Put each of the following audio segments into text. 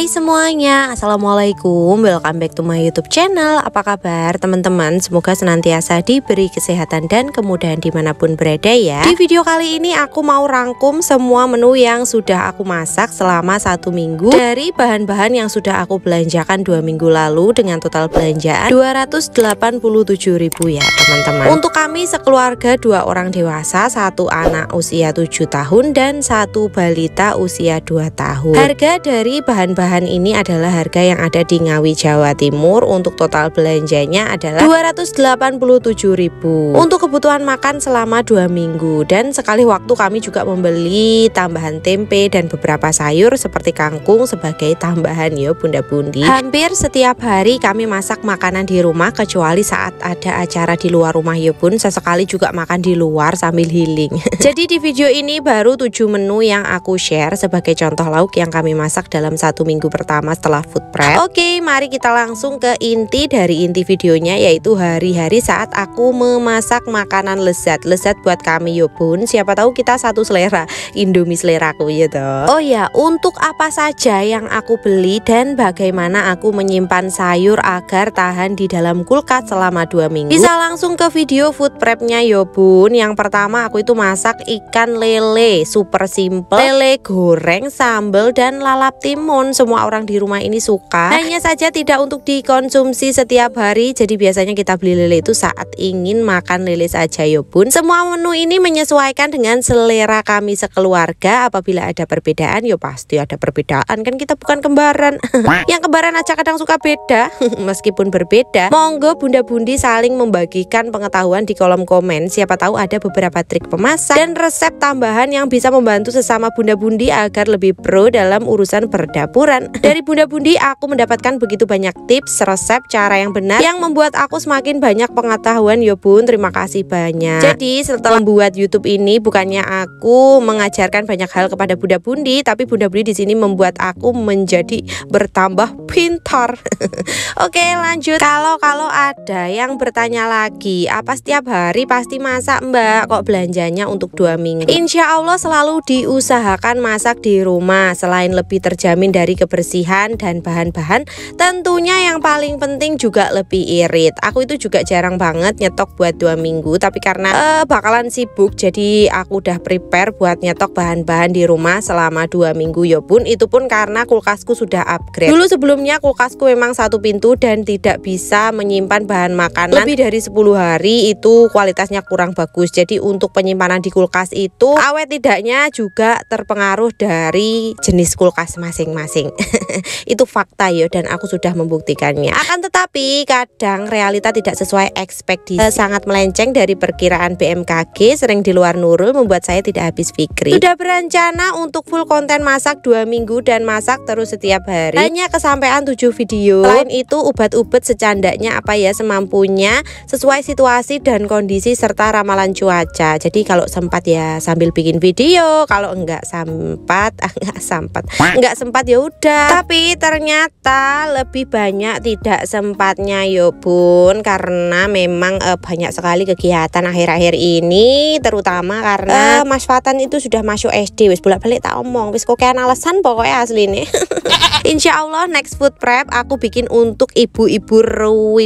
Hai semuanya, Assalamualaikum Welcome back to my youtube channel Apa kabar teman-teman? Semoga senantiasa diberi kesehatan dan kemudahan dimanapun berada ya Di video kali ini aku mau rangkum semua menu yang sudah aku masak selama satu minggu Dari bahan-bahan yang sudah aku belanjakan dua minggu lalu Dengan total belanjaan 287 ribu ya teman-teman Untuk kami sekeluarga dua orang dewasa Satu anak usia 7 tahun dan satu balita usia 2 tahun Harga dari bahan-bahan bahan ini adalah harga yang ada di Ngawi Jawa Timur untuk total belanjanya adalah 287.000 untuk kebutuhan makan selama dua minggu dan sekali waktu kami juga membeli tambahan tempe dan beberapa sayur seperti kangkung sebagai tambahan ya Bunda Bundi hampir setiap hari kami masak makanan di rumah kecuali saat ada acara di luar rumah ya pun sesekali juga makan di luar sambil healing jadi di video ini baru 7 menu yang aku share sebagai contoh lauk yang kami masak dalam satu minggu pertama setelah food prep Oke mari kita langsung ke inti dari inti videonya yaitu hari-hari saat aku memasak makanan lezat Lezat buat kami yobun siapa tahu kita satu selera Indomie seleraku ya toh Oh ya untuk apa saja yang aku beli dan bagaimana aku menyimpan sayur agar tahan di dalam kulkas selama dua minggu Bisa langsung ke video food prepnya yobun Yang pertama aku itu masak ikan lele super simple Lele goreng, sambal, dan lalap timun semua orang di rumah ini suka hanya saja tidak untuk dikonsumsi setiap hari jadi biasanya kita beli lele itu saat ingin makan lele saja yo ya bun semua menu ini menyesuaikan dengan selera kami sekeluarga apabila ada perbedaan yo ya pasti ada perbedaan kan kita bukan kembaran yang kembaran aja kadang suka beda meskipun berbeda monggo bunda bundi saling membagikan pengetahuan di kolom komen siapa tahu ada beberapa trik pemasak dan resep tambahan yang bisa membantu sesama bunda bundi agar lebih pro dalam urusan berdapur liburan. Dari Bunda Bundi aku mendapatkan begitu banyak tips, resep, cara yang benar yang membuat aku semakin banyak pengetahuan yo ya Bun. Terima kasih banyak. Jadi setelah membuat YouTube ini bukannya aku mengajarkan banyak hal kepada Bunda Bundi, tapi Bunda Bundi di sini membuat aku menjadi bertambah pintar. Oke, lanjut. Kalau kalau ada yang bertanya lagi, apa setiap hari pasti masak Mbak? Kok belanjanya untuk dua minggu? Insya Allah selalu diusahakan masak di rumah selain lebih terjamin dari kebersihan dan bahan-bahan tentunya yang paling penting juga lebih irit aku itu juga jarang banget nyetok buat dua minggu tapi karena uh, bakalan sibuk jadi aku udah prepare buat nyetok bahan-bahan di rumah selama dua minggu ya pun itu pun karena kulkasku sudah upgrade dulu sebelumnya kulkasku memang satu pintu dan tidak bisa menyimpan bahan makanan lebih dari 10 hari itu kualitasnya kurang bagus jadi untuk penyimpanan di kulkas itu awet tidaknya juga terpengaruh dari jenis kulkas masing-masing Itu fakta ya dan aku sudah membuktikannya. Akan tetapi kadang realita tidak sesuai ekspektasi. Eh, sangat melenceng dari perkiraan BMKG, sering di luar nurul membuat saya tidak habis pikir. Sudah berencana untuk full konten masak dua minggu dan masak terus setiap hari. Hanya kesampaian 7 video. lain itu ubat-ubat secandanya apa ya semampunya sesuai situasi dan kondisi serta ramalan cuaca. Jadi kalau sempat ya sambil bikin video, kalau enggak sempat, enggak sempat, enggak sempat ya udah tapi ternyata lebih banyak tidak sempatnya yo ya bun karena memang uh, banyak sekali kegiatan akhir-akhir ini terutama karena uh, Mas Fatan itu sudah masuk SD wis bolak-balik tak omong wis kok alasan pokoknya asli nih Insya Allah next food prep aku bikin untuk ibu-ibu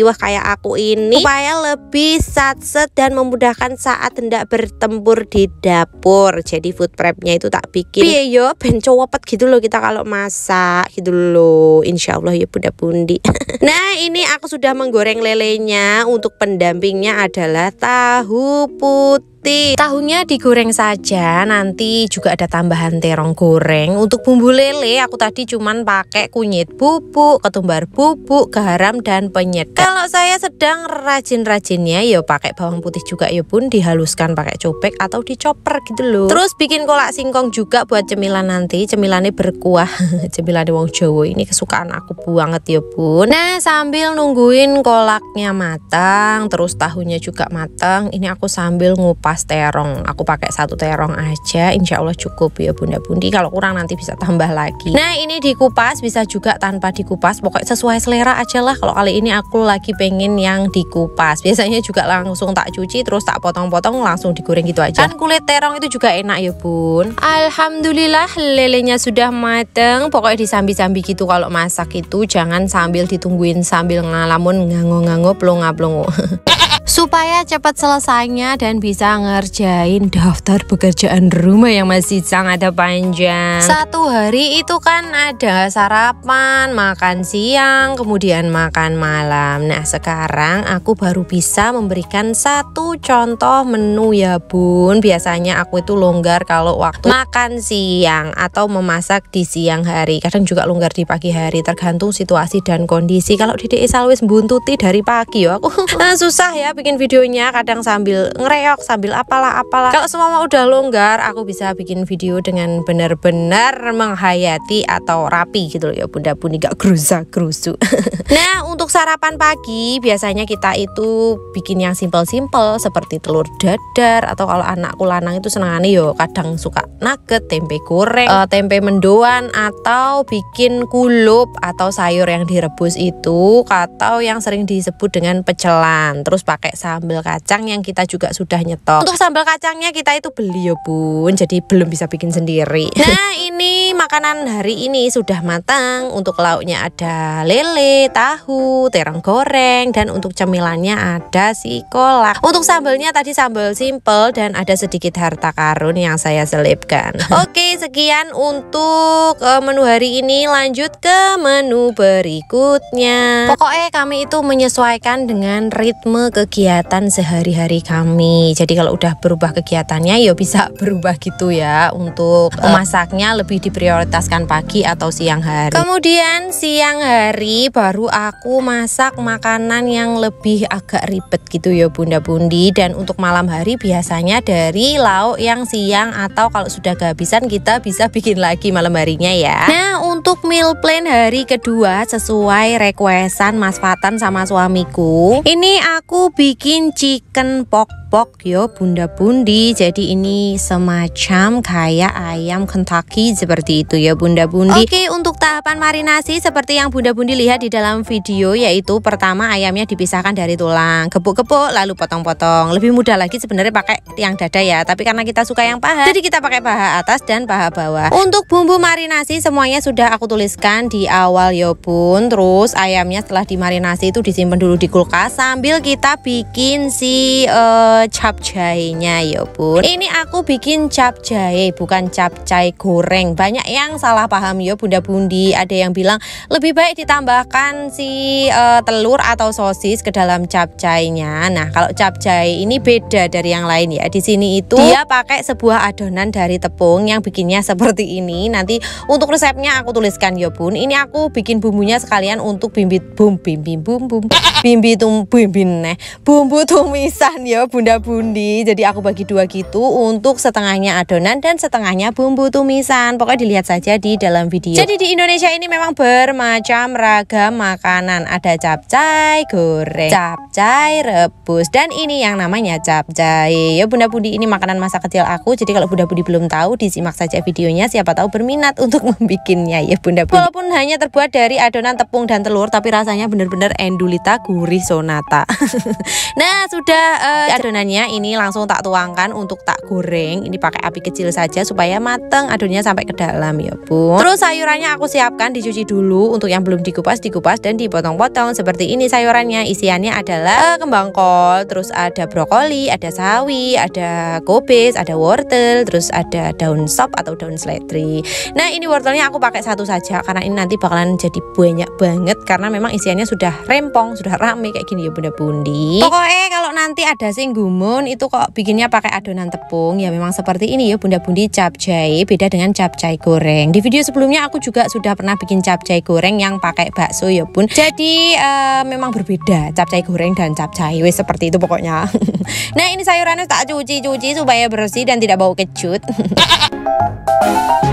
wah kayak aku ini supaya lebih satset dan memudahkan saat hendak bertempur di dapur. Jadi food prepnya itu tak bikin. Iya yo ben cowopet gitu loh kita kalau masak gitu loh insya Allah ya bunda pundi. nah ini aku sudah menggoreng lelenya untuk pendampingnya adalah tahu putih Tahunya digoreng saja, nanti juga ada tambahan terong goreng. Untuk bumbu lele aku tadi cuma pakai kunyit bubuk, ketumbar bubuk, garam dan penyedap. Kalau saya sedang rajin-rajinnya ya pakai bawang putih juga ya pun dihaluskan pakai cobek atau dicoper gitu loh. Terus bikin kolak singkong juga buat cemilan nanti. Cemilannya berkuah. cemilannya wong jowo ini kesukaan aku banget ya pun. Nah sambil nungguin kolaknya matang terus tahunya juga matang ini aku sambil ngupas terong aku pakai satu terong aja insya Allah cukup ya bunda bundi kalau kurang nanti bisa tambah lagi Nah ini dikupas bisa juga tanpa dikupas pokoknya sesuai selera aja lah kalau kali ini aku lagi pengen yang dikupas biasanya juga langsung tak cuci terus tak potong-potong langsung digoreng gitu aja kan kulit terong itu juga enak ya bun Alhamdulillah lelenya sudah mateng pokoknya disambi-sambi gitu kalau masak itu jangan sambil ditutup tungguin sambil ngalamun nganggo-nganggo plonga-plongo. supaya cepat selesainya dan bisa ngerjain daftar pekerjaan rumah yang masih sangat ada panjang. Satu hari itu kan ada sarapan, makan siang, kemudian makan malam. Nah sekarang aku baru bisa memberikan satu contoh menu ya bun. Biasanya aku itu longgar kalau waktu makan siang atau memasak di siang hari. Kadang juga longgar di pagi hari tergantung situasi dan kondisi. Kalau di desa salwis buntuti dari pagi ya aku susah ya bikin videonya kadang sambil ngereok sambil apalah apalah kalau semua udah longgar aku bisa bikin video dengan benar-benar menghayati atau rapi gitu loh ya bunda bunda gak gerusa gerusu nah untuk sarapan pagi biasanya kita itu bikin yang simple-simple seperti telur dadar atau kalau anakku lanang itu nih yo kadang suka nugget tempe goreng uh, tempe mendoan atau bikin kulup atau sayur yang direbus itu atau yang sering disebut dengan pecelan terus pakai sambal kacang yang kita juga sudah nyetok. Untuk sambal kacangnya kita itu beli ya bun, jadi belum bisa bikin sendiri. Nah ini makanan hari ini sudah matang. Untuk lauknya ada lele, tahu, terong goreng, dan untuk cemilannya ada si kolak. Untuk sambalnya tadi sambal simple dan ada sedikit harta karun yang saya selipkan. Oke sekian untuk eh, menu hari ini. Lanjut ke menu berikutnya. Pokoknya kami itu menyesuaikan dengan ritme kegiatan kegiatan sehari-hari kami. Jadi kalau udah berubah kegiatannya ya bisa berubah gitu ya untuk memasaknya eh, lebih diprioritaskan pagi atau siang hari. Kemudian siang hari baru aku masak makanan yang lebih agak ribet gitu ya Bunda Bundi dan untuk malam hari biasanya dari lauk yang siang atau kalau sudah kehabisan kita bisa bikin lagi malam harinya ya. Nah, untuk meal plan hari kedua sesuai requestan Mas Fatan sama suamiku. Ini aku bikin bikin chicken pox popok yo bunda bundi jadi ini semacam kayak ayam Kentucky seperti itu ya bunda bundi oke untuk tahapan marinasi seperti yang bunda bundi lihat di dalam video yaitu pertama ayamnya dipisahkan dari tulang gepuk-gepuk lalu potong-potong lebih mudah lagi sebenarnya pakai yang dada ya tapi karena kita suka yang paha jadi kita pakai paha atas dan paha bawah untuk bumbu marinasi semuanya sudah aku tuliskan di awal ya bun terus ayamnya setelah dimarinasi itu disimpan dulu di kulkas sambil kita bikin si uh, ke capjainya ya bun ini aku bikin capcay bukan capcay goreng banyak yang salah paham ya bunda bundi ada yang bilang lebih baik ditambahkan si uh, telur atau sosis ke dalam capcainya nah kalau capcay ini beda dari yang lain ya di sini itu dia pakai sebuah adonan dari tepung yang bikinnya seperti ini nanti untuk resepnya aku tuliskan ya bun ini aku bikin bumbunya sekalian untuk bimbit bum bim bim bum bum bim, tum bimbin bumbu tumisan ya bunda Bunda iya, bundi jadi aku bagi dua gitu untuk setengahnya adonan dan setengahnya bumbu tumisan pokoknya dilihat saja di dalam video jadi di Indonesia ini memang bermacam ragam makanan ada capcay goreng capcay rebus dan ini yang namanya capcay ya bunda bundi ini makanan masa kecil aku jadi kalau bunda bundi belum tahu disimak saja videonya siapa tahu berminat untuk membuatnya ya bunda bundi walaupun hanya terbuat dari adonan tepung dan telur tapi rasanya benar-benar endulita gurih sonata nah sudah uh, adonan Adonannya ini langsung tak tuangkan untuk tak goreng. Ini pakai api kecil saja supaya mateng adonnya sampai ke dalam ya, bun. Terus sayurannya aku siapkan dicuci dulu untuk yang belum dikupas dikupas dan dipotong-potong seperti ini sayurannya. Isiannya adalah eh, kembang kol, terus ada brokoli, ada sawi, ada kobis, ada wortel, terus ada daun sop atau daun seledri. Nah, ini wortelnya aku pakai satu saja karena ini nanti bakalan jadi banyak banget karena memang isiannya sudah rempong, sudah rame kayak gini ya Bunda Bundi. Pokoknya kalau nanti ada singgung gumun itu kok bikinnya pakai adonan tepung ya memang seperti ini ya Bunda Bundi capcay beda dengan capcay goreng di video sebelumnya aku juga sudah pernah bikin capcay goreng yang pakai bakso ya Bun jadi uh, memang berbeda capcay goreng dan capcay wes seperti itu pokoknya nah ini sayurannya tak cuci-cuci supaya bersih dan tidak bau kecut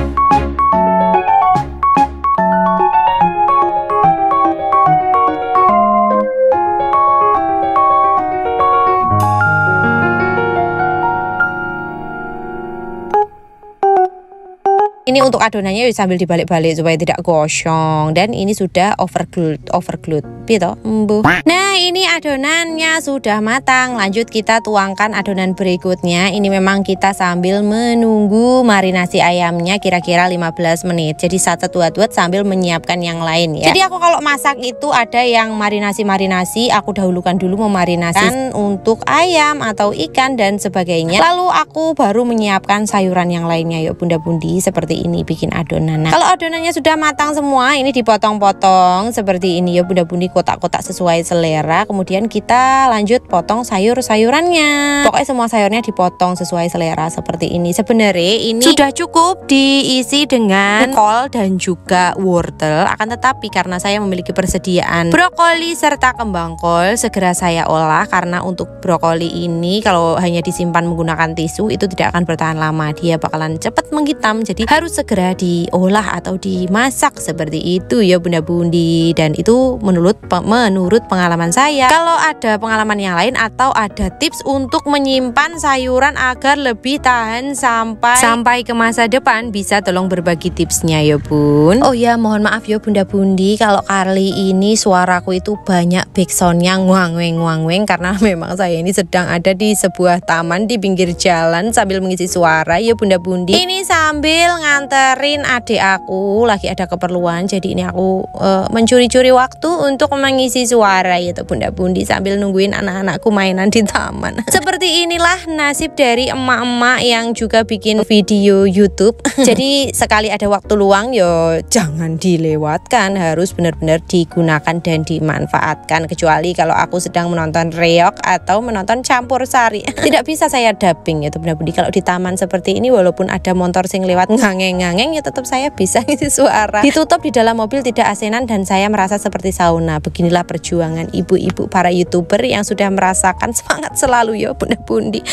Ini untuk adonannya ya sambil dibalik-balik supaya tidak gosong dan ini sudah overglued, overglued, gitu. Mbu. Nah, ini adonannya sudah matang. Lanjut kita tuangkan adonan berikutnya. Ini memang kita sambil menunggu marinasi ayamnya kira-kira 15 menit. Jadi satu tuat-tuat sambil menyiapkan yang lain ya. Jadi aku kalau masak itu ada yang marinasi-marinasi, aku dahulukan dulu memarinasikan untuk ayam atau ikan dan sebagainya. Lalu aku baru menyiapkan sayuran yang lainnya yuk bunda-bundi seperti ini bikin adonan. Nah, kalau adonannya sudah matang semua, ini dipotong-potong seperti ini ya, bunda buni kotak-kotak sesuai selera. Kemudian kita lanjut potong sayur-sayurannya. Pokoknya semua sayurnya dipotong sesuai selera seperti ini. Sebenarnya ini sudah cukup diisi dengan kol dan juga wortel. Akan tetapi karena saya memiliki persediaan brokoli serta kembang kol, segera saya olah karena untuk brokoli ini kalau hanya disimpan menggunakan tisu itu tidak akan bertahan lama. Dia bakalan cepat menghitam. Jadi harus harus segera diolah atau dimasak seperti itu ya Bunda Bundi dan itu menurut menurut pengalaman saya. Kalau ada pengalaman yang lain atau ada tips untuk menyimpan sayuran agar lebih tahan sampai sampai ke masa depan bisa tolong berbagi tipsnya ya Bun. Oh ya mohon maaf ya Bunda Bundi kalau kali ini suaraku itu banyak yang backsoundnya nguangweng weng karena memang saya ini sedang ada di sebuah taman di pinggir jalan sambil mengisi suara ya Bunda Bundi. Ini sambil nganterin adik aku lagi ada keperluan jadi ini aku uh, mencuri-curi waktu untuk mengisi suara yaitu Bunda Bundi sambil nungguin anak-anakku mainan di taman seperti inilah nasib dari emak-emak yang juga bikin video YouTube jadi sekali ada waktu luang yo jangan dilewatkan harus benar-benar digunakan dan dimanfaatkan kecuali kalau aku sedang menonton reok atau menonton campur sari tidak bisa saya dubbing ya, Bunda Bundi kalau di taman seperti ini walaupun ada motor sing lewat nggak ngengeng ngengeng ya tetap saya bisa ngisi suara ditutup di dalam mobil tidak asenan dan saya merasa seperti sauna beginilah perjuangan ibu-ibu para youtuber yang sudah merasakan semangat selalu ya bunda-bundi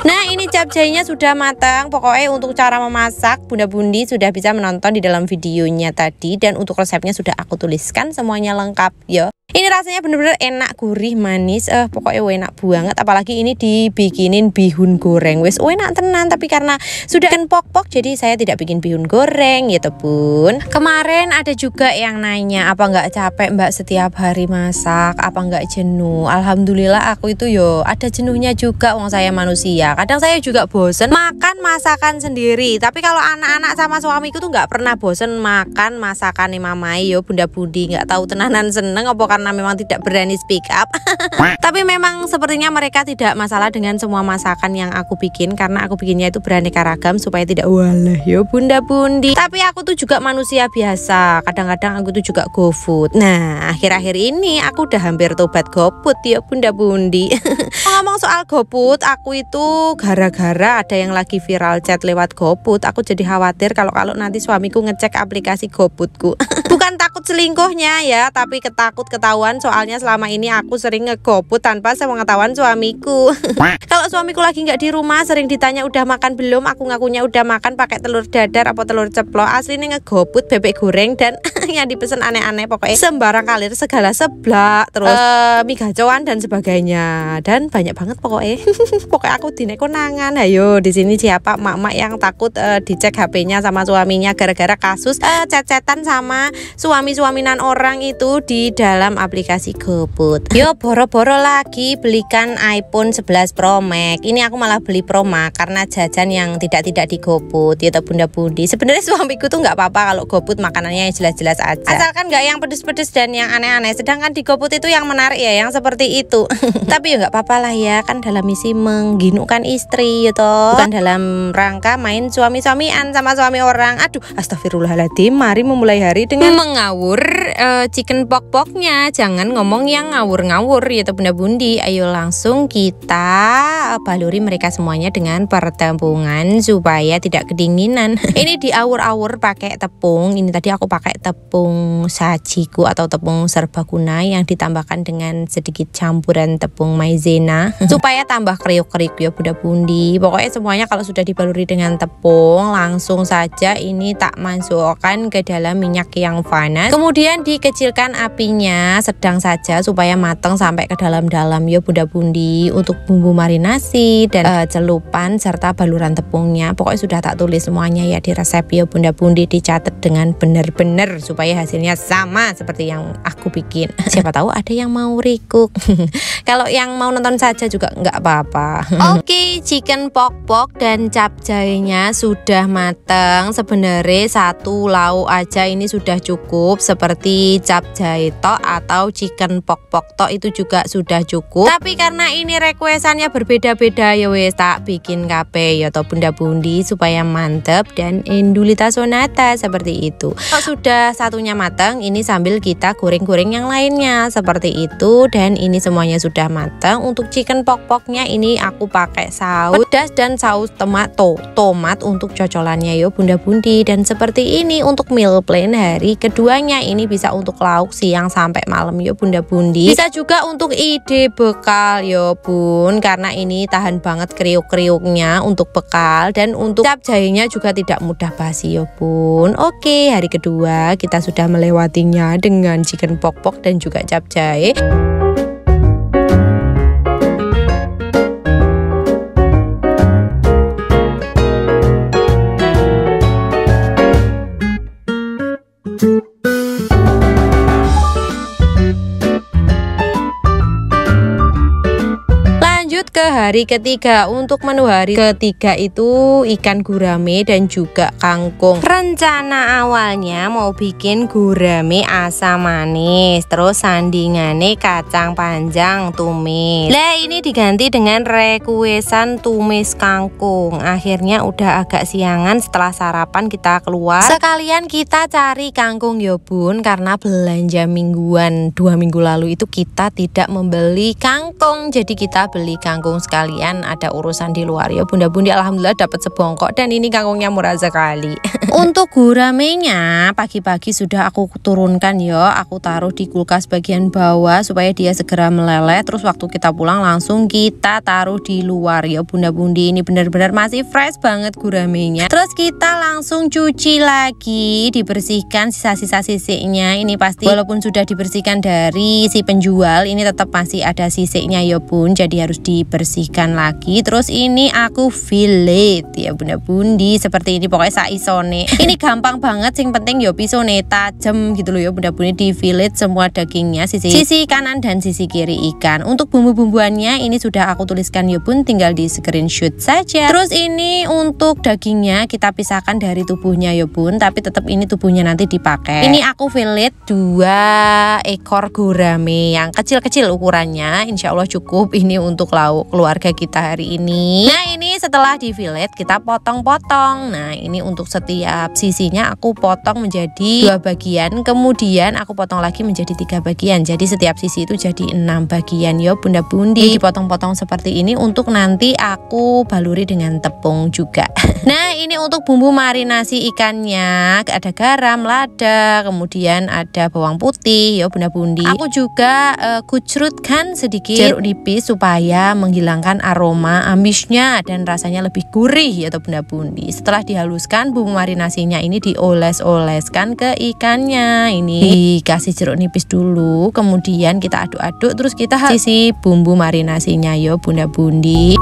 Nah ini capcaynya sudah matang Pokoknya untuk cara memasak Bunda Bundi sudah bisa menonton di dalam videonya tadi Dan untuk resepnya sudah aku tuliskan semuanya lengkap yo. Ya. Ini rasanya bener-bener enak, gurih, manis, eh pokoknya enak banget. Apalagi ini dibikinin bihun goreng, wes oh, enak tenan. Tapi karena sudah kan pok-pok, jadi saya tidak bikin bihun goreng gitu pun. Kemarin ada juga yang nanya, apa nggak capek mbak setiap hari masak, apa nggak jenuh? Alhamdulillah aku itu yo ada jenuhnya juga, uang saya manusia. Kadang saya juga bosen makan masakan sendiri. Tapi kalau anak-anak sama suamiku tuh nggak pernah bosen makan masakan mamai yo bunda budi nggak tahu tenanan seneng apa karena memang tidak berani speak up. Tapi memang sepertinya mereka tidak masalah dengan semua masakan yang aku bikin karena aku bikinnya itu beraneka ragam supaya tidak walah ya bunda bundi. Tapi aku tuh juga manusia biasa. Kadang-kadang aku tuh juga GoFood. Nah, akhir-akhir ini aku udah hampir tobat GoFood ya bunda bundi. Ngomong soal GoFood, aku itu gara-gara ada yang lagi viral chat lewat GoFood, aku jadi khawatir kalau kalau nanti suamiku ngecek aplikasi GoFoodku. Bukan takut selingkuhnya ya, tapi ketakut ketahuan soalnya selama ini aku sering ngegoput tanpa sepengetahuan suamiku. Kalau suamiku lagi nggak di rumah, sering ditanya udah makan belum, aku ngakunya udah makan pakai telur dadar apa telur ceplok. Aslinya ngegoput bebek goreng dan yang dipesan aneh-aneh pokoknya sembarang kalir segala seblak terus uh, mie gacoan dan sebagainya dan banyak banget pokoknya. pokoknya aku dinek nangan. Ayo di sini siapa mak-mak yang takut uh, dicek HP-nya sama suaminya gara-gara kasus uh, cecetan sama suami-suaminan orang itu di dalam aplikasi GoFood. Yo boro-boro lagi belikan iPhone 11 Pro Max. Ini aku malah beli Pro Max karena jajan yang tidak-tidak di GoFood ya Bunda Budi. Sebenarnya suamiku tuh nggak apa-apa kalau GoFood makanannya yang jelas-jelas aja. Asalkan nggak yang pedes-pedes dan yang aneh-aneh. Sedangkan di GoFood itu yang menarik ya yang seperti itu. Tapi ya nggak apa-apa lah ya kan dalam misi mengginukan istri ya toh. Bukan dalam rangka main suami-suamian sama suami orang. Aduh, astagfirullahaladzim. Mari memulai hari dengan mengawur uh, chicken pok poknya jangan ngomong yang ngawur ngawur yaitu bunda bundi ayo langsung kita eh, baluri mereka semuanya dengan pertempungan supaya tidak kedinginan ini diawur awur pakai tepung ini tadi aku pakai tepung sajiku atau tepung serbaguna yang ditambahkan dengan sedikit campuran tepung maizena supaya tambah kriuk kriuk ya bunda bundi pokoknya semuanya kalau sudah dibaluri dengan tepung langsung saja ini tak masukkan ke dalam minyak yang yang panas kemudian dikecilkan apinya sedang saja supaya matang sampai ke dalam-dalam ya bunda bundi untuk bumbu marinasi dan uh, celupan serta baluran tepungnya pokoknya sudah tak tulis semuanya ya di resep ya bunda bundi dicatat dengan benar-benar supaya hasilnya sama seperti yang aku bikin siapa tahu ada yang mau rikuk kalau yang mau nonton saja juga nggak apa-apa oke okay, chicken pok pok dan capjainya sudah matang sebenarnya satu lauk aja ini sudah cukup cukup seperti capcay jaito atau chicken pok pok to itu juga sudah cukup tapi karena ini requestannya berbeda-beda ya wes tak bikin kape ya atau bunda bundi supaya mantep dan indulita sonata seperti itu kalau sudah satunya matang ini sambil kita goreng-goreng yang lainnya seperti itu dan ini semuanya sudah matang untuk chicken pok poknya ini aku pakai saus pedas dan saus tomato tomat untuk cocolannya yo ya bunda bundi dan seperti ini untuk meal plan hari sendiri keduanya ini bisa untuk lauk siang sampai malam yuk bunda bundi bisa juga untuk ide bekal yo bun karena ini tahan banget kriuk-kriuknya untuk bekal dan untuk cap jahenya juga tidak mudah basi yo bun oke hari kedua kita sudah melewatinya dengan chicken pok-pok dan juga cap jahe ke hari ketiga. Untuk menu hari ketiga itu ikan gurame dan juga kangkung. Rencana awalnya mau bikin gurame asam manis, terus sandingane kacang panjang tumis. Lah ini diganti dengan rekuesan tumis kangkung. Akhirnya udah agak siangan setelah sarapan kita keluar. Sekalian kita cari kangkung ya bun karena belanja mingguan dua minggu lalu itu kita tidak membeli kangkung. Jadi kita beli kangkung kangkung sekalian ada urusan di luar ya bunda-bunda alhamdulillah dapat sebongkok dan ini kangkungnya murah sekali untuk guramenya pagi-pagi sudah aku turunkan ya aku taruh di kulkas bagian bawah supaya dia segera meleleh terus waktu kita pulang langsung kita taruh di luar ya bunda Bunda, ini benar-benar masih fresh banget guramenya terus kita langsung cuci lagi dibersihkan sisa-sisa sisiknya ini pasti walaupun sudah dibersihkan dari si penjual ini tetap masih ada sisiknya ya bun jadi harus di dibersihkan lagi terus ini aku fillet ya bunda bundi seperti ini pokoknya isone ini gampang banget sing penting yo ya pisone tajem gitu loh ya bunda bundi di fillet semua dagingnya sisi sisi kanan dan sisi kiri ikan untuk bumbu-bumbuannya ini sudah aku tuliskan yo ya, bun tinggal di screenshot saja terus ini untuk dagingnya kita pisahkan dari tubuhnya yo ya, bun tapi tetap ini tubuhnya nanti dipakai ini aku fillet dua ekor gurame yang kecil-kecil ukurannya insya Allah cukup ini untuk lauk keluarga kita hari ini nah ini setelah di fillet kita potong-potong nah ini untuk setiap sisinya aku potong menjadi dua bagian kemudian aku potong lagi menjadi tiga bagian jadi setiap sisi itu jadi enam bagian yo bunda bundi dipotong-potong seperti ini untuk nanti aku baluri dengan tepung juga nah ini untuk bumbu marinasi ikannya ada garam lada kemudian ada bawang putih yo bunda bundi aku juga uh, eh, kucurutkan sedikit jeruk nipis supaya menghilangkan aroma amisnya dan rasanya lebih gurih atau benda bundi. Setelah dihaluskan, bumbu marinasinya ini dioles-oleskan ke ikannya. Ini dikasih jeruk nipis dulu, kemudian kita aduk-aduk terus kita sisi bumbu marinasinya yo ya, bunda bundi.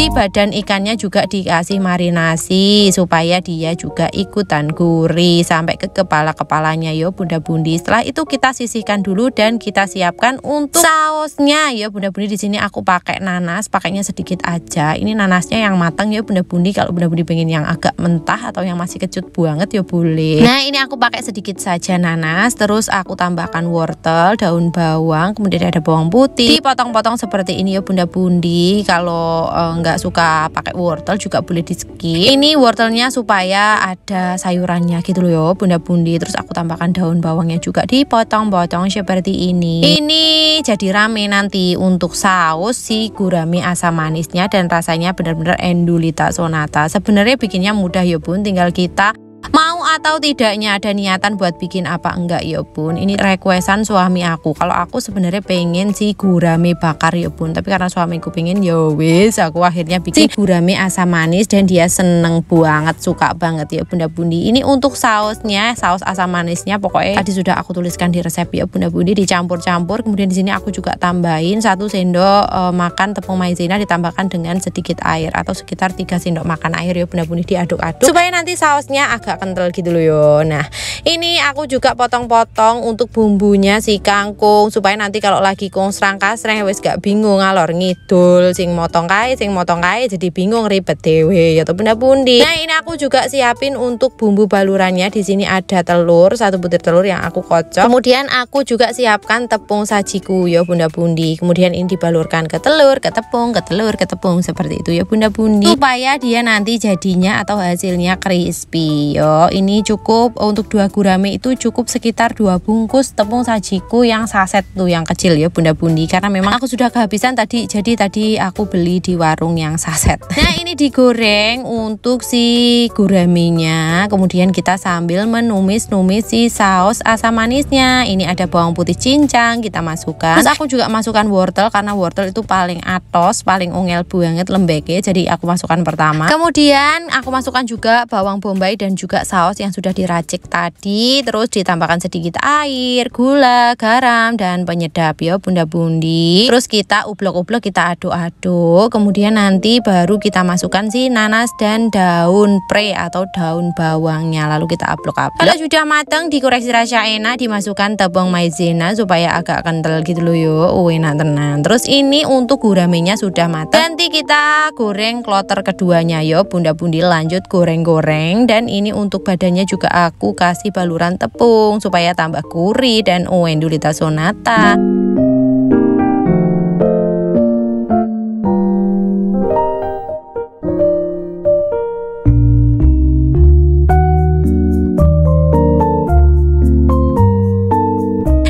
Di badan ikannya juga dikasih marinasi supaya dia juga ikutan gurih sampai ke kepala-kepalanya ya Bunda Bundi. Setelah itu kita sisihkan dulu dan kita siapkan untuk sausnya ya Bunda Bundi. Di sini aku pakai nanas, pakainya sedikit aja. Ini nanasnya yang matang ya Bunda Bundi. Kalau Bunda Bundi pengen yang agak mentah atau yang masih kecut banget ya boleh. Nah, ini aku pakai sedikit saja nanas, terus aku tambahkan wortel, daun bawang, kemudian ada bawang putih. Dipotong-potong seperti ini ya Bunda Bundi. Kalau enggak eh, nggak suka pakai wortel juga boleh di skip ini wortelnya supaya ada sayurannya gitu loh ya bunda bundi terus aku tambahkan daun bawangnya juga dipotong-potong seperti ini ini jadi rame nanti untuk saus si gurami asam manisnya dan rasanya benar-benar endulita sonata sebenarnya bikinnya mudah ya bun tinggal kita Mau atau tidaknya ada niatan buat bikin apa enggak ya bun Ini requestan suami aku Kalau aku sebenarnya pengen si gurame bakar ya bun Tapi karena suamiku pengen ya wis Aku akhirnya bikin si gurame asam manis Dan dia seneng banget Suka banget ya bunda bundi Ini untuk sausnya Saus asam manisnya Pokoknya tadi sudah aku tuliskan di resep ya bunda bundi Dicampur-campur Kemudian di sini aku juga tambahin Satu sendok e, makan tepung maizena Ditambahkan dengan sedikit air Atau sekitar tiga sendok makan air ya bunda bundi Diaduk-aduk Supaya nanti sausnya agak agak kental gitu loh yo. Nah, ini aku juga potong-potong untuk bumbunya si kangkung supaya nanti kalau lagi kong serang kasreng wes gak bingung alor ngidul sing motong kae sing motong kae jadi bingung ribet dewe ya tuh benda pundi. Nah, ini aku juga siapin untuk bumbu balurannya. Di sini ada telur, satu butir telur yang aku kocok. Kemudian aku juga siapkan tepung sajiku ya Bunda Bundi. Kemudian ini dibalurkan ke telur, ke tepung, ke telur, ke tepung seperti itu ya Bunda Bundi. Supaya dia nanti jadinya atau hasilnya crispy yo ini cukup untuk dua gurame itu cukup sekitar dua bungkus tepung sajiku yang saset tuh yang kecil ya bunda bundi karena memang aku sudah kehabisan tadi jadi tadi aku beli di warung yang saset nah ini digoreng untuk si guraminya kemudian kita sambil menumis-numis si saus asam manisnya ini ada bawang putih cincang kita masukkan terus aku juga masukkan wortel karena wortel itu paling atos paling ungel banget lembek ya jadi aku masukkan pertama kemudian aku masukkan juga bawang bombay dan juga juga saus yang sudah diracik tadi terus ditambahkan sedikit air gula garam dan penyedap ya bunda bundi terus kita ublok-ublok kita aduk-aduk kemudian nanti baru kita masukkan si nanas dan daun pre atau daun bawangnya lalu kita ublok-ublok kalau sudah matang dikoreksi rasa enak dimasukkan tepung maizena supaya agak kental gitu loh yo oh, enak tenang terus ini untuk guraminya sudah matang nanti kita goreng kloter keduanya yo bunda bundi lanjut goreng-goreng dan ini untuk badannya juga aku kasih baluran tepung supaya tambah gurih dan oendulita sonata.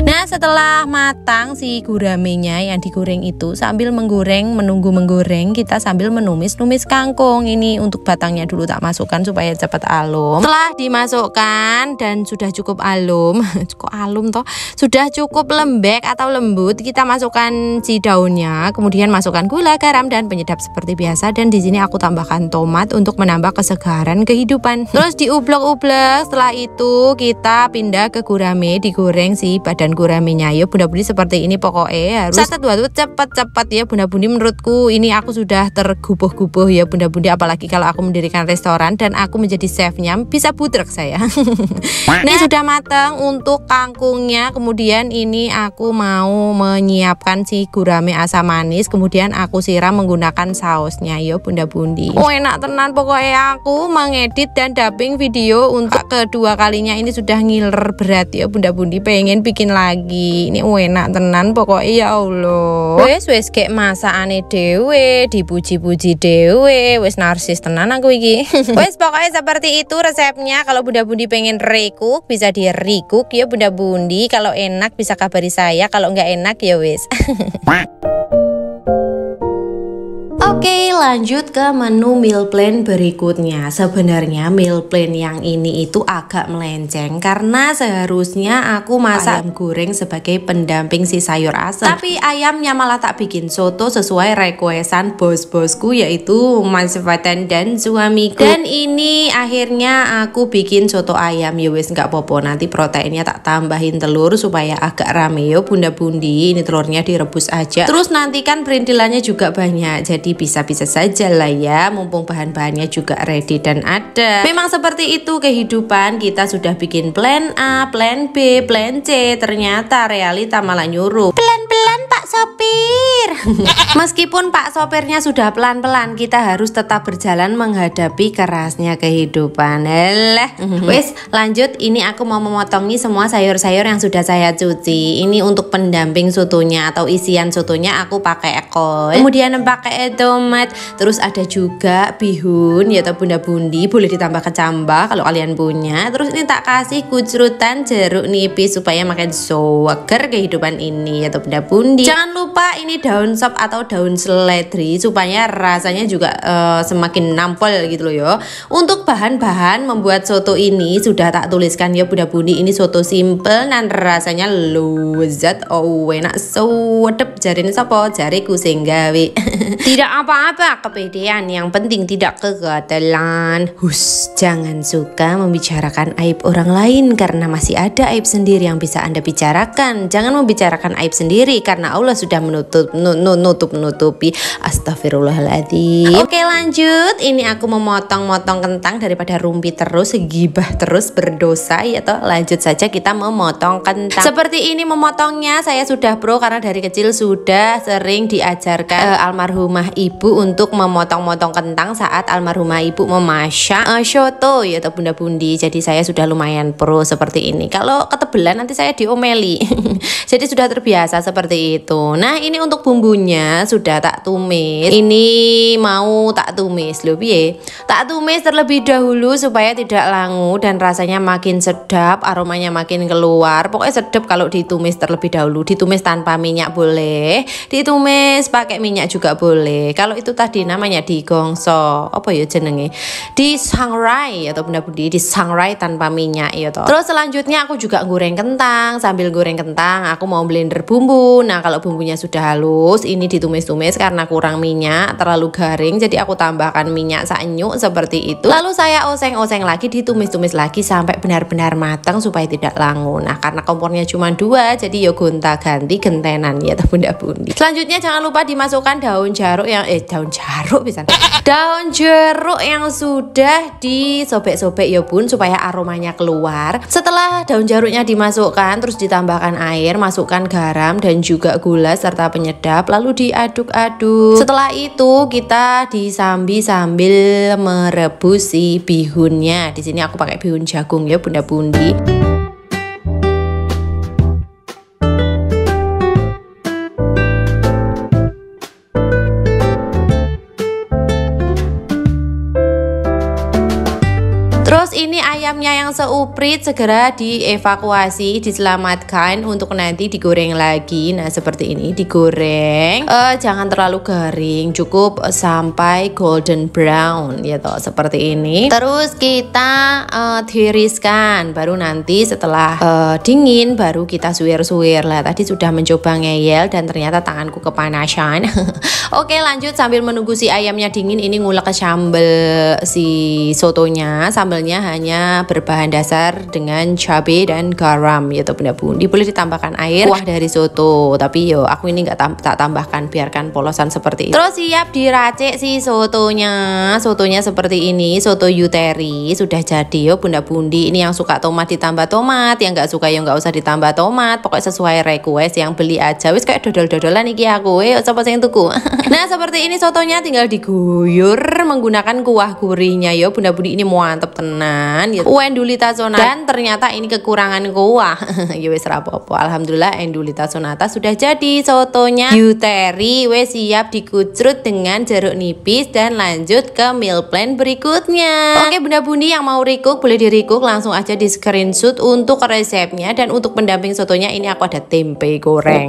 Nah, setelah setelah matang si guramenya yang digoreng itu sambil menggoreng menunggu menggoreng kita sambil menumis numis kangkung ini untuk batangnya dulu tak masukkan supaya cepat alum setelah dimasukkan dan sudah cukup alum cukup alum toh sudah cukup lembek atau lembut kita masukkan si daunnya kemudian masukkan gula garam dan penyedap seperti biasa dan di sini aku tambahkan tomat untuk menambah kesegaran kehidupan terus diublek-ublek setelah itu kita pindah ke gurame digoreng si badan nya yuk Bunda bundi seperti ini pokoknya ya. harus catat buat cepat-cepat ya Bunda bundi menurutku ini aku sudah tergubuh-gubuh ya Bunda bundi apalagi kalau aku mendirikan restoran dan aku menjadi chefnya bisa putrek saya Nah sudah matang untuk kangkungnya kemudian ini aku mau menyiapkan si gurame asam manis kemudian aku siram menggunakan sausnya ya Bunda Bundi oh enak tenan pokoknya aku mengedit dan dubbing video untuk kedua kalinya ini sudah ngiler berat ya Bunda Bundi pengen bikin lagi ini enak tenan pokoknya ya Allah wes wes kayak masa ane dewe dipuji-puji dewe wes narsis tenan aku iki wes pokoknya seperti itu resepnya kalau bunda bundi pengen recook bisa di rekuk ya bunda bundi kalau enak bisa kabari saya kalau nggak enak ya wes Oke lanjut ke menu meal plan berikutnya Sebenarnya meal plan yang ini itu agak melenceng Karena seharusnya aku masak ayam goreng sebagai pendamping si sayur asam. Tapi ayamnya malah tak bikin soto sesuai requestan bos-bosku yaitu Mas Fatan dan suamiku Dan ini akhirnya aku bikin soto ayam ya wis nggak popo Nanti proteinnya tak tambahin telur supaya agak rame yo ya, bunda bundi Ini telurnya direbus aja Terus nanti kan perintilannya juga banyak jadi bisa-bisa saja lah ya mumpung bahan-bahannya juga ready dan ada memang seperti itu kehidupan kita sudah bikin plan A, plan B, plan C ternyata realita malah nyuruh pelan-pelan pak sopir meskipun pak sopirnya sudah pelan-pelan kita harus tetap berjalan menghadapi kerasnya kehidupan Elah. Mhm. wis lanjut ini aku mau memotongi semua sayur-sayur yang sudah saya cuci ini untuk pendamping sutunya atau isian sutunya aku pakai ekor. kemudian pakai itu tomat terus ada juga bihun yaitu bunda bundi boleh ditambah kecambah kalau kalian punya terus ini tak kasih kucurutan jeruk nipis supaya makin seger kehidupan ini ya, atau bunda bundi jangan lupa ini daun sop atau daun seledri supaya rasanya juga uh, semakin nampol gitu loh yo untuk bahan-bahan membuat soto ini sudah tak tuliskan ya bunda bundi ini soto simple dan rasanya lezat oh enak so so, ini sopo jariku sing gawe tidak apa-apa, kepedean yang penting tidak kegatelan. Hus, jangan suka membicarakan aib orang lain karena masih ada aib sendiri yang bisa Anda bicarakan. Jangan membicarakan aib sendiri karena Allah sudah menutup nutup menutupi. Astagfirullahaladzim. Oke, lanjut. Ini aku memotong-motong kentang daripada rumpi terus, gibah terus berdosa ya toh. Lanjut saja kita memotong kentang. Seperti ini memotongnya saya sudah pro karena dari kecil sudah sering diajarkan uh, almarhumah ibu untuk memotong-motong kentang saat almarhumah ibu memasak uh, eh, shoto ya atau bunda-bundi. Jadi saya sudah lumayan pro seperti ini. Kalau ketebelan nanti saya diomeli. Jadi sudah terbiasa seperti itu. Nah, ini untuk bumbunya sudah tak tumis. Ini mau tak tumis lebih ya? Tak tumis terlebih dahulu supaya tidak langu dan rasanya makin sedap, aromanya makin keluar. Pokoknya sedap kalau ditumis terlebih dahulu. Ditumis tanpa minyak boleh, ditumis pakai minyak juga boleh kalau itu tadi namanya di gongso apa ya jenenge di sangrai atau ya benda budi di sangrai tanpa minyak ya toh terus selanjutnya aku juga goreng kentang sambil goreng kentang aku mau blender bumbu nah kalau bumbunya sudah halus ini ditumis-tumis karena kurang minyak terlalu garing jadi aku tambahkan minyak sanyuk seperti itu lalu saya oseng-oseng lagi ditumis-tumis lagi sampai benar-benar matang supaya tidak langu nah karena kompornya cuma dua jadi ya gonta ganti gentenan ya toh bunda bundi selanjutnya jangan lupa dimasukkan daun jeruk yang yang eh daun jeruk bisa daun jeruk yang sudah disobek-sobek ya bun supaya aromanya keluar setelah daun jeruknya dimasukkan terus ditambahkan air masukkan garam dan juga gula serta penyedap lalu diaduk-aduk setelah itu kita disambi sambil merebus si bihunnya di sini aku pakai bihun jagung ya bunda-bundi ayamnya yang seuprit segera dievakuasi, diselamatkan untuk nanti digoreng lagi. Nah, seperti ini digoreng. Uh, jangan terlalu garing, cukup sampai golden brown ya toh seperti ini. Terus kita uh, tiriskan, baru nanti setelah uh, dingin baru kita suwir-suwir. Lah, tadi sudah mencoba ngeyel dan ternyata tanganku kepanasan. Oke, lanjut sambil menunggu si ayamnya dingin ini ngulek ke sambel si sotonya. Sambelnya hanya berbahan dasar dengan cabai dan garam ya Bunda Bunda. Boleh ditambahkan air kuah dari soto, tapi yo aku ini nggak tam tak tambahkan, biarkan polosan seperti ini. Terus siap diracik si sotonya. Sotonya seperti ini, soto yuteri sudah jadi yo Bunda Bundi. Ini yang suka tomat ditambah tomat, yang nggak suka yo nggak usah ditambah tomat. Pokoknya sesuai request yang beli aja. Wis kayak dodol-dodolan iki aku. Eh, siapa yang tuku? nah, seperti ini sotonya tinggal diguyur menggunakan kuah gurihnya yo Bunda Bundi ini mantep tenan gitu. Endulita Sonata dan ternyata ini kekurangan kuah ya wis rapopo alhamdulillah Endulita Sonata sudah jadi sotonya Yuteri we siap dikucrut dengan jeruk nipis dan lanjut ke meal plan berikutnya oke bunda bundi yang mau rikuk, boleh dirikuk langsung aja di screenshot untuk resepnya dan untuk pendamping sotonya ini aku ada tempe goreng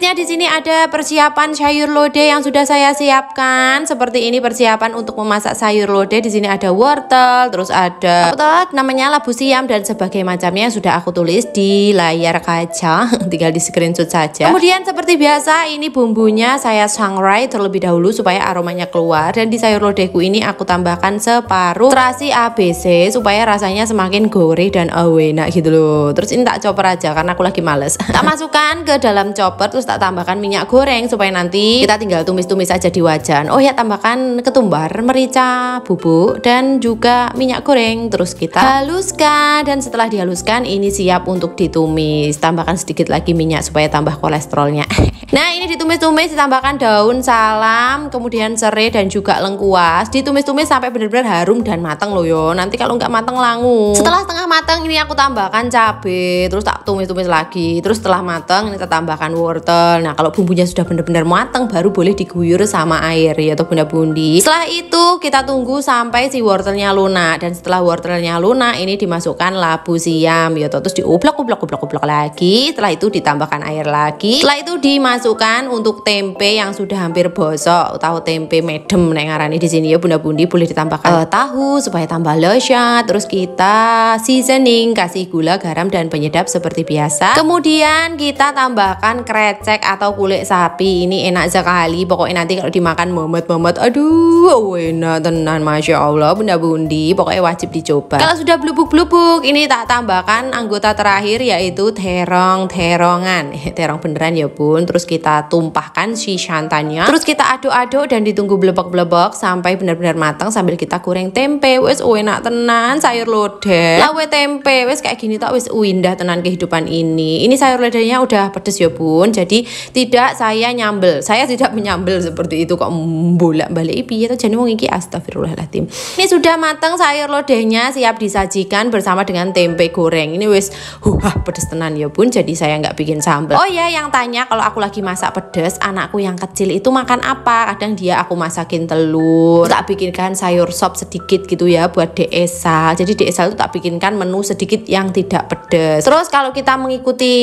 Selanjutnya di sini ada persiapan sayur lodeh yang sudah saya siapkan. Seperti ini persiapan untuk memasak sayur lodeh. Di sini ada wortel, terus ada otot, namanya labu siam dan sebagai macamnya sudah aku tulis di layar kaca. Tinggal di screenshot saja. Kemudian seperti biasa ini bumbunya saya sangrai terlebih dahulu supaya aromanya keluar dan di sayur lodehku ini aku tambahkan separuh terasi ABC supaya rasanya semakin gurih dan enak gitu loh. Terus ini tak chopper aja karena aku lagi males. Tak masukkan ke dalam chopper terus tak tambahkan minyak goreng supaya nanti kita tinggal tumis-tumis aja di wajan oh ya tambahkan ketumbar merica bubuk dan juga minyak goreng terus kita haluskan dan setelah dihaluskan ini siap untuk ditumis tambahkan sedikit lagi minyak supaya tambah kolesterolnya nah ini ditumis-tumis ditambahkan daun salam kemudian serai dan juga lengkuas ditumis-tumis sampai benar-benar harum dan matang loh yo nanti kalau nggak matang langu setelah setengah matang ini aku tambahkan cabai terus tak tumis-tumis lagi terus setelah matang ini kita tambahkan wortel Nah, kalau bumbunya sudah benar-benar matang baru boleh diguyur sama air ya atau bunda bundi. Setelah itu kita tunggu sampai si wortelnya lunak dan setelah wortelnya lunak ini dimasukkan labu siam yaitu terus diublek ublek ublek ublek lagi. Setelah itu ditambahkan air lagi. Setelah itu dimasukkan untuk tempe yang sudah hampir bosok tahu tempe medem nek ngarani di sini ya bunda bundi boleh ditambahkan uh, tahu supaya tambah lezat. Terus kita seasoning kasih gula, garam dan penyedap seperti biasa. Kemudian kita tambahkan kret krecek atau kulit sapi ini enak sekali pokoknya nanti kalau dimakan memet-memet aduh oh, enak tenan Masya Allah bunda bundi pokoknya wajib dicoba kalau sudah blubuk-blubuk ini tak tambahkan anggota terakhir yaitu terong-terongan terong beneran ya bun terus kita tumpahkan si santannya terus kita aduk-aduk dan ditunggu blebek-blebek sampai benar-benar matang sambil kita goreng tempe wes oh, enak tenan sayur lodeh lawe tempe wes kayak gini tak wes uindah oh, tenan kehidupan ini ini sayur lodehnya udah pedes ya bun jadi jadi tidak saya nyambel saya tidak menyambel seperti itu kok bolak balik piye itu jadi mau ngiki astagfirullahaladzim ini sudah matang sayur lodehnya siap disajikan bersama dengan tempe goreng ini wis huah pedes tenan ya pun jadi saya nggak bikin sambel oh ya yang tanya kalau aku lagi masak pedes anakku yang kecil itu makan apa kadang dia aku masakin telur tak bikinkan sayur sop sedikit gitu ya buat desa jadi desa itu tak bikinkan menu sedikit yang tidak pedes terus kalau kita mengikuti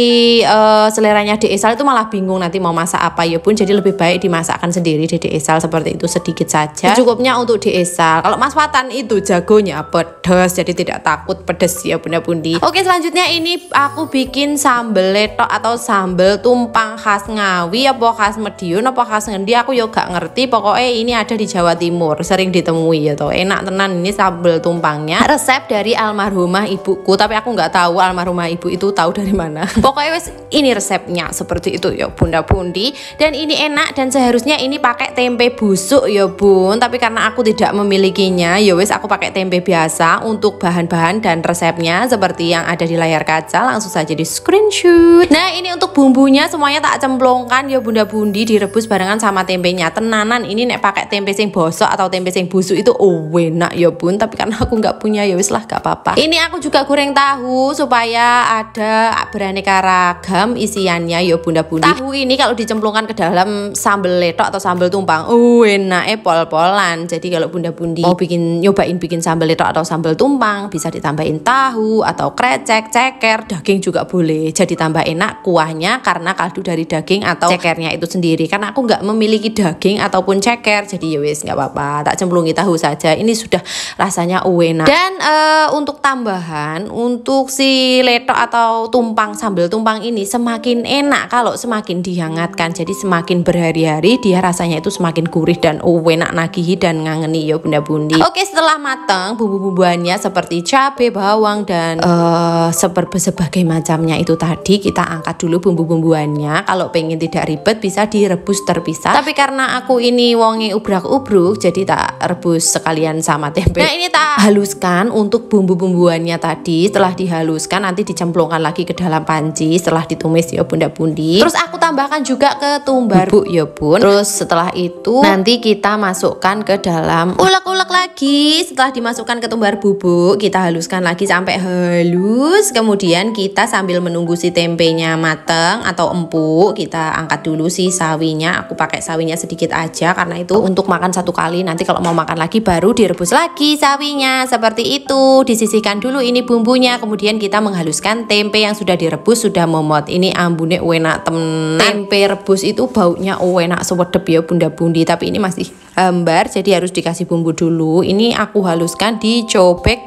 uh, seleranya desa itu malah malah bingung nanti mau masak apa ya pun jadi lebih baik dimasakkan sendiri di diesel seperti itu sedikit saja ya, cukupnya untuk diesel kalau mas Watan itu jagonya pedas jadi tidak takut pedas ya bunda bundi oke selanjutnya ini aku bikin sambel letok atau sambel tumpang khas Ngawi apa khas Medion apa khas Ngendi aku yo gak ngerti pokoknya ini ada di Jawa Timur sering ditemui ya toh enak tenan ini sambel tumpangnya resep dari almarhumah ibuku tapi aku nggak tahu almarhumah ibu itu tahu dari mana pokoknya ini resepnya seperti itu gitu ya bunda-bundi dan ini enak dan seharusnya ini pakai tempe busuk ya bun tapi karena aku tidak memilikinya ya wis aku pakai tempe biasa untuk bahan-bahan dan resepnya seperti yang ada di layar kaca langsung saja di screenshot nah ini untuk bumbunya semuanya tak cemplongkan ya bunda-bundi direbus barengan sama tempenya tenanan ini nek pakai tempe sing bosok atau tempe sing busuk itu oh enak ya bun tapi karena aku nggak punya ya wis lah gak apa-apa ini aku juga goreng tahu supaya ada beraneka ragam isiannya ya bunda-bundi Tahu ini kalau dicemplungkan ke dalam sambal letok atau sambal tumpang, uh enak pol-polan. Jadi kalau bunda-bundi mau bikin nyobain bikin sambal letok atau sambal tumpang, bisa ditambahin tahu atau krecek, ceker, daging juga boleh. Jadi tambah enak kuahnya karena kaldu dari daging atau cekernya itu sendiri. Karena aku nggak memiliki daging ataupun ceker, jadi ya wis nggak apa-apa. Tak cemplungi tahu saja. Ini sudah rasanya uh, enak. Dan uh, untuk tambahan untuk si letok atau tumpang sambal tumpang ini semakin enak kalau semakin dihangatkan jadi semakin berhari-hari dia rasanya itu semakin gurih dan oh, enak nagihi dan ngangeni ya bunda bundi oke setelah matang bumbu-bumbuannya seperti cabe bawang dan uh, eh, seperti sebagai macamnya itu tadi kita angkat dulu bumbu-bumbuannya kalau pengen tidak ribet bisa direbus terpisah tapi karena aku ini wongi ubrak-ubruk jadi tak rebus sekalian sama tempe nah ini tak haluskan untuk bumbu-bumbuannya tadi setelah dihaluskan nanti dicemplungkan lagi ke dalam panci setelah ditumis ya bunda bundi terus aku tambahkan juga ke tumbar bubuk ya bun terus setelah itu nanti kita masukkan ke dalam ulek-ulek lagi setelah dimasukkan ke tumbar bubuk kita haluskan lagi sampai halus kemudian kita sambil menunggu si tempenya mateng atau empuk kita angkat dulu si sawinya aku pakai sawinya sedikit aja karena itu untuk makan satu kali nanti kalau mau makan lagi baru direbus lagi sawinya seperti itu disisihkan dulu ini bumbunya kemudian kita menghaluskan tempe yang sudah direbus sudah momot ini ambune enak temen tempe rebus itu baunya oh enak sewedep ya bunda bundi tapi ini masih hambar jadi harus dikasih bumbu dulu ini aku haluskan di cobek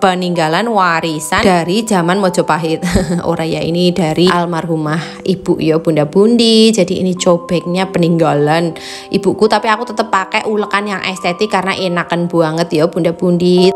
peninggalan warisan dari zaman Mojopahit ora oh, ya ini dari almarhumah ibu ya bunda bundi jadi ini cobeknya peninggalan ibuku tapi aku tetap pakai ulekan yang estetik karena enakan banget ya bunda bundi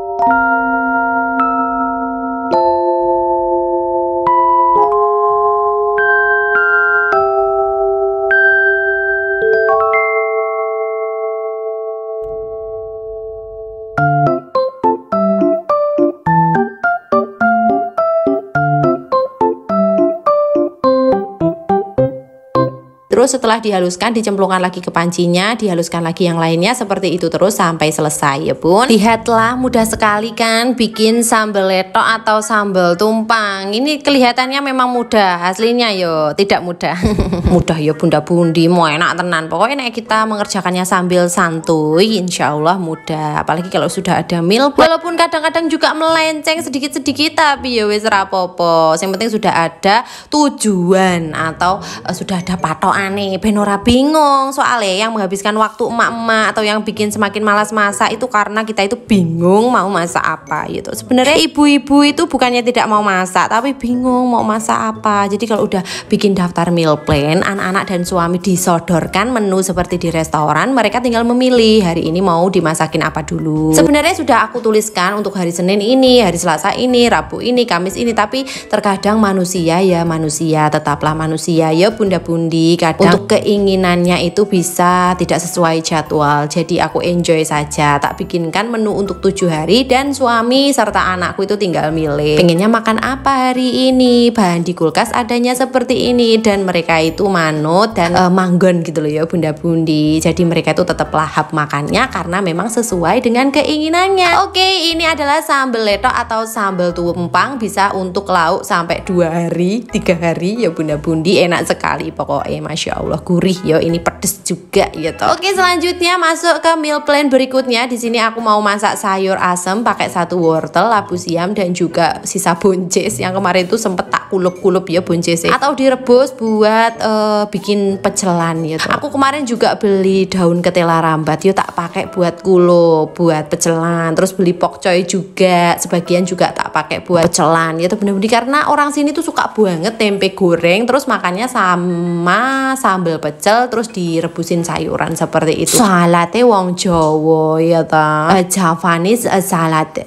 Terus setelah dihaluskan dicemplungkan lagi ke pancinya, dihaluskan lagi yang lainnya seperti itu terus sampai selesai ya bun. Lihatlah mudah sekali kan bikin sambal letok atau sambal tumpang. Ini kelihatannya memang mudah, aslinya yo tidak mudah. mudah ya bunda bundi, mau enak tenan. Pokoknya enak kita mengerjakannya sambil santuy, insya Allah mudah. Apalagi kalau sudah ada meal, walaupun kadang-kadang juga melenceng sedikit-sedikit tapi ya wis rapopo. Yang penting sudah ada tujuan atau uh, sudah ada patokan Nih, ben ora bingung soalnya yang menghabiskan waktu emak-emak atau yang bikin semakin malas masak itu karena kita itu bingung mau masak apa gitu sebenarnya ibu-ibu itu bukannya tidak mau masak tapi bingung mau masak apa jadi kalau udah bikin daftar meal plan anak-anak dan suami disodorkan menu seperti di restoran mereka tinggal memilih hari ini mau dimasakin apa dulu sebenarnya sudah aku tuliskan untuk hari Senin ini hari Selasa ini Rabu ini Kamis ini tapi terkadang manusia ya manusia tetaplah manusia ya bunda-bundi kadang untuk keinginannya itu bisa tidak sesuai jadwal jadi aku enjoy saja tak bikinkan menu untuk tujuh hari dan suami serta anakku itu tinggal milih pengennya makan apa hari ini bahan di kulkas adanya seperti ini dan mereka itu manut dan uh, manggon gitu loh ya bunda bundi jadi mereka itu tetap lahap makannya karena memang sesuai dengan keinginannya oke okay, ini adalah sambal letok atau sambal tumpang bisa untuk lauk sampai dua hari tiga hari ya bunda bundi enak sekali pokoknya masya Masya Allah gurih ya ini pedes juga gitu oke selanjutnya masuk ke meal plan berikutnya di sini aku mau masak sayur asem pakai satu wortel labu siam dan juga sisa buncis yang kemarin itu sempet tak kulup-kulup ya buncisnya atau direbus buat uh, bikin pecelan gitu aku kemarin juga beli daun ketela rambat yo tak pakai buat kulup buat pecelan terus beli pokcoy juga sebagian juga tak pakai buat pecelan gitu bener-bener karena orang sini tuh suka banget tempe goreng terus makannya sama sambal pecel terus direbusin sayuran seperti itu salate wong Jawa ya ta uh, Javanese uh, eh, salad.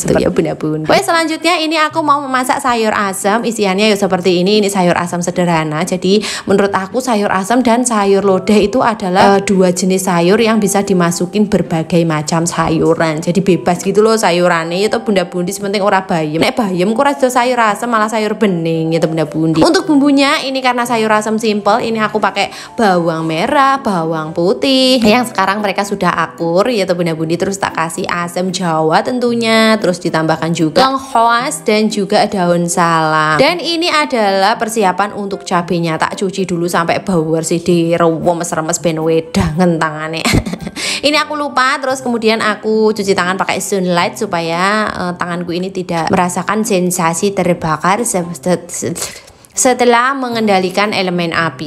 seperti ya bunda-bunda Oke selanjutnya ini aku mau memasak sayur asam isiannya ya seperti ini ini sayur asam sederhana jadi menurut aku sayur asam dan sayur lodeh itu adalah uh, dua jenis sayur yang bisa dimasukin berbagai macam sayuran jadi bebas gitu loh sayurannya itu bunda-bundi penting ora bayam. nek bayam kurang sayur asam malah sayur bening gitu ya bunda-bundi untuk bumbunya ini karena sayur asam simple ini aku aku pakai bawang merah bawang putih yang sekarang mereka sudah akur yaitu bunda bundi terus tak kasih asam jawa tentunya terus ditambahkan juga lenghoas dan juga daun salam dan ini adalah persiapan untuk cabenya tak cuci dulu sampai bau bersih di rewo mes-remes ben wedang ngentangane ini aku lupa terus kemudian aku cuci tangan pakai sunlight supaya uh, tanganku ini tidak merasakan sensasi terbakar setelah mengendalikan elemen api.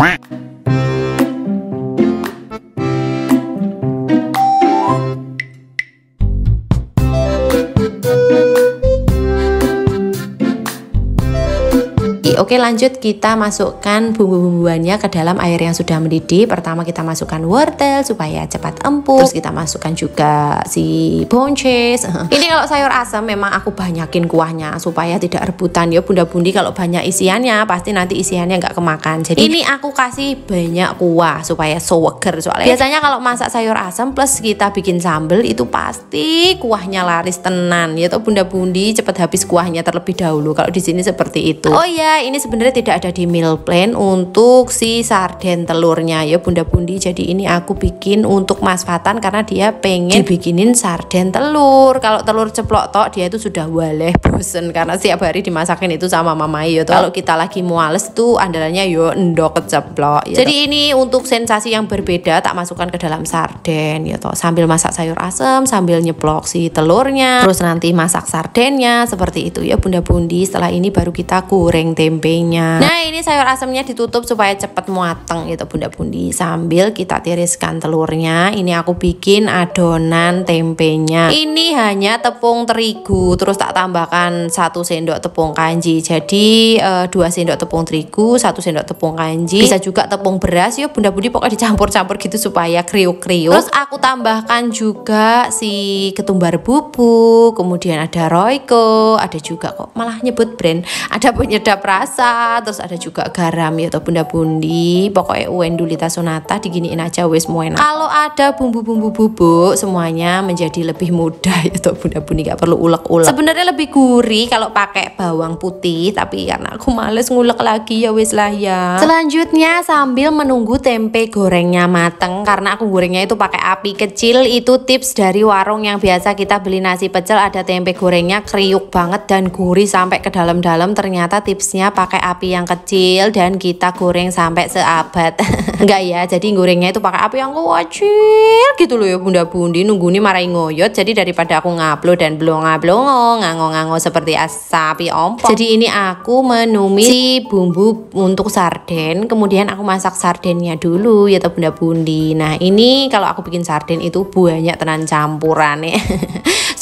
Oke, lanjut kita masukkan bumbu-bumbuannya ke dalam air yang sudah mendidih. Pertama kita masukkan wortel supaya cepat empuk. Terus kita masukkan juga si buncis. Ini kalau sayur asam memang aku banyakin kuahnya supaya tidak rebutan ya bunda-bundi kalau banyak isiannya pasti nanti isiannya nggak kemakan. Jadi ini aku kasih banyak kuah supaya seger soalnya. Biasanya kalau masak sayur asam plus kita bikin sambal itu pasti kuahnya laris tenan ya tuh bunda-bundi cepat habis kuahnya terlebih dahulu kalau di sini seperti itu. Oh iya, ini sebenarnya tidak ada di meal plan untuk si sarden telurnya ya Bunda Bundi. Jadi ini aku bikin untuk Mas Fatan karena dia pengen dibikinin sarden telur. Kalau telur ceplok tok dia itu sudah waleh bosen karena setiap hari dimasakin itu sama mama ya. Kalau kita lagi muales tuh andalannya yo ya, endok keceplok. Ya Jadi ini untuk sensasi yang berbeda tak masukkan ke dalam sarden ya toh. Sambil masak sayur asem, sambil nyeplok si telurnya, terus nanti masak sardennya seperti itu ya Bunda Bundi. Setelah ini baru kita goreng tempe tempenya. Nah ini sayur asemnya ditutup supaya cepat muateng gitu bunda bundi. Sambil kita tiriskan telurnya. Ini aku bikin adonan tempenya. Ini hanya tepung terigu terus tak tambahkan satu sendok tepung kanji. Jadi eh, dua sendok tepung terigu, satu sendok tepung kanji. Bisa juga tepung beras ya bunda bundi pokoknya dicampur-campur gitu supaya kriuk-kriuk. Terus aku tambahkan juga si ketumbar bubuk, kemudian ada Royco, ada juga kok malah nyebut brand, ada penyedap rasa biasa terus ada juga garam ya atau bunda bundi pokoknya dulita sonata diginiin aja wis muena kalau ada bumbu-bumbu bubuk semuanya menjadi lebih mudah ya atau bunda bundi nggak perlu ulek-ulek sebenarnya lebih gurih kalau pakai bawang putih tapi karena aku males ngulek lagi ya wis lah ya selanjutnya sambil menunggu tempe gorengnya mateng karena aku gorengnya itu pakai api kecil itu tips dari warung yang biasa kita beli nasi pecel ada tempe gorengnya kriuk banget dan gurih sampai ke dalam-dalam ternyata tipsnya pakai api yang kecil dan kita goreng sampai seabad enggak ya jadi gorengnya itu pakai api yang kecil gitu loh ya bunda bundi nunggu nih marahin ngoyot jadi daripada aku ngaplo dan belum ngablo ngango ngango seperti sapi ompong jadi ini aku menumis si bumbu untuk sarden kemudian aku masak sardennya dulu ya tuh bunda bundi nah ini kalau aku bikin sarden itu banyak tenan campuran ya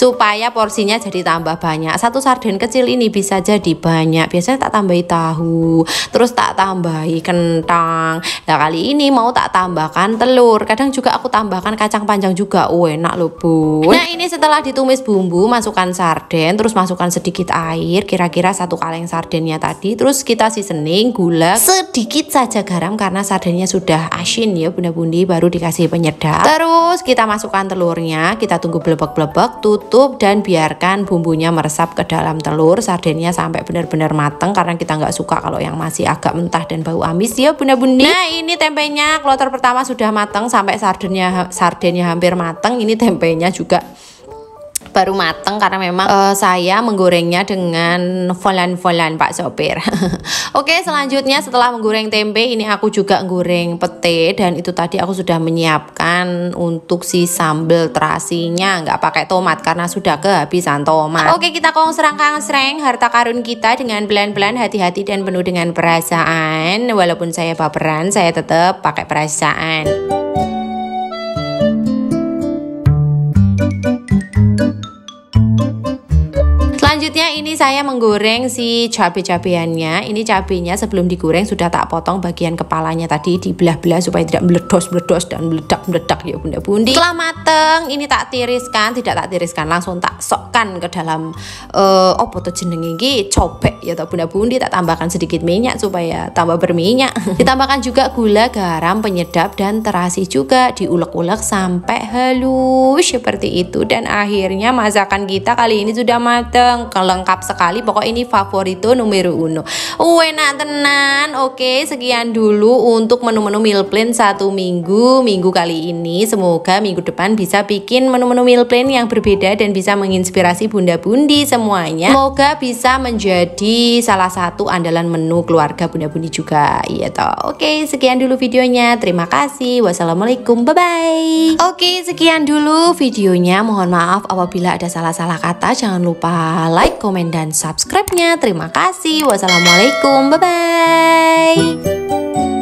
supaya porsinya jadi tambah banyak satu sarden kecil ini bisa jadi banyak biasanya tak tambah tahu terus tak tambahi kentang nah kali ini mau tak tambahkan telur kadang juga aku tambahkan kacang panjang juga oh, enak loh bun nah ini setelah ditumis bumbu masukkan sarden terus masukkan sedikit air kira-kira satu kaleng sardennya tadi terus kita seasoning gula sedikit saja garam karena sardennya sudah asin ya bunda-bundi baru dikasih penyedap terus kita masukkan telurnya kita tunggu blebek-blebek tutup dan biarkan bumbunya meresap ke dalam telur sardennya sampai benar-benar matang karena kita kita nggak suka kalau yang masih agak mentah dan bau amis ya bunda bunda nah ini tempenya kloter pertama sudah matang sampai sardennya sardennya hampir matang ini tempenya juga baru mateng karena memang uh, saya menggorengnya dengan volan-volan Pak sopir. Oke, selanjutnya setelah menggoreng tempe ini aku juga menggoreng pete dan itu tadi aku sudah menyiapkan untuk si sambal terasinya nggak pakai tomat karena sudah kehabisan tomat. Oke, kita kang sereng harta karun kita dengan pelan-pelan hati-hati dan penuh dengan perasaan. Walaupun saya baperan, saya tetap pakai perasaan. saya menggoreng si cabai-cabeannya. Ini cabainya sebelum digoreng sudah tak potong bagian kepalanya tadi dibelah-belah supaya tidak meledos-meledos dan meledak-meledak ya Bunda Bundi. Setelah mateng, ini tak tiriskan, tidak tak tiriskan, langsung tak sokkan ke dalam uh, opo tuh iki cobek ya toh Bunda Bundi tak tambahkan sedikit minyak supaya tambah berminyak. Ditambahkan juga gula, garam, penyedap dan terasi juga diulek-ulek sampai halus seperti itu dan akhirnya masakan kita kali ini sudah mateng, lengkap sekali pokok ini favorito numero uno enak tenan oke sekian dulu untuk menu-menu meal plan satu minggu minggu kali ini semoga minggu depan bisa bikin menu-menu meal plan yang berbeda dan bisa menginspirasi bunda-bundi semuanya semoga bisa menjadi salah satu andalan menu keluarga bunda-bundi juga iya toh oke sekian dulu videonya terima kasih wassalamualaikum bye bye oke sekian dulu videonya mohon maaf apabila ada salah-salah kata jangan lupa like komen dan dan subscribe-nya. Terima kasih. Wassalamualaikum. Bye-bye.